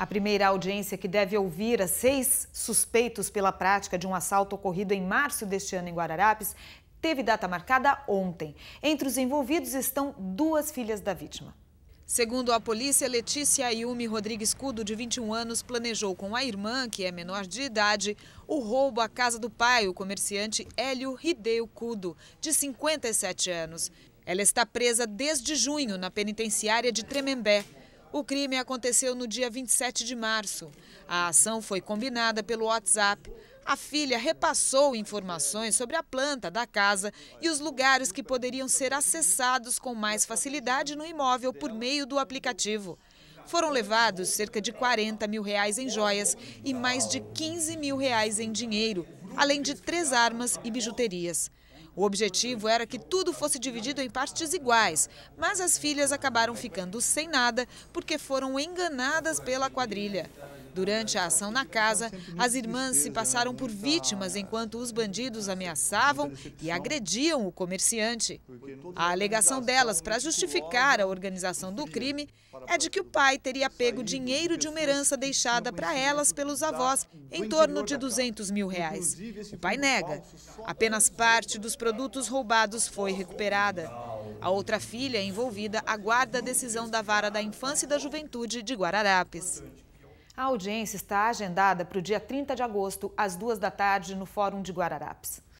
A primeira audiência que deve ouvir a seis suspeitos pela prática de um assalto ocorrido em março deste ano em Guararapes teve data marcada ontem. Entre os envolvidos estão duas filhas da vítima. Segundo a polícia, Letícia Ayumi Rodrigues Cudo, de 21 anos, planejou com a irmã, que é menor de idade, o roubo à casa do pai, o comerciante Hélio Rideu Cudo, de 57 anos. Ela está presa desde junho na penitenciária de Tremembé. O crime aconteceu no dia 27 de março. A ação foi combinada pelo WhatsApp. A filha repassou informações sobre a planta da casa e os lugares que poderiam ser acessados com mais facilidade no imóvel por meio do aplicativo. Foram levados cerca de 40 mil reais em joias e mais de 15 mil reais em dinheiro, além de três armas e bijuterias. O objetivo era que tudo fosse dividido em partes iguais, mas as filhas acabaram ficando sem nada porque foram enganadas pela quadrilha. Durante a ação na casa, as irmãs se passaram por vítimas enquanto os bandidos ameaçavam e agrediam o comerciante. A alegação delas para justificar a organização do crime é de que o pai teria pego dinheiro de uma herança deixada para elas pelos avós, em torno de 200 mil reais. O pai nega. Apenas parte dos produtos roubados foi recuperada. A outra filha envolvida aguarda a decisão da vara da infância e da juventude de Guararapes. A audiência está agendada para o dia 30 de agosto, às duas da tarde, no Fórum de Guararapes.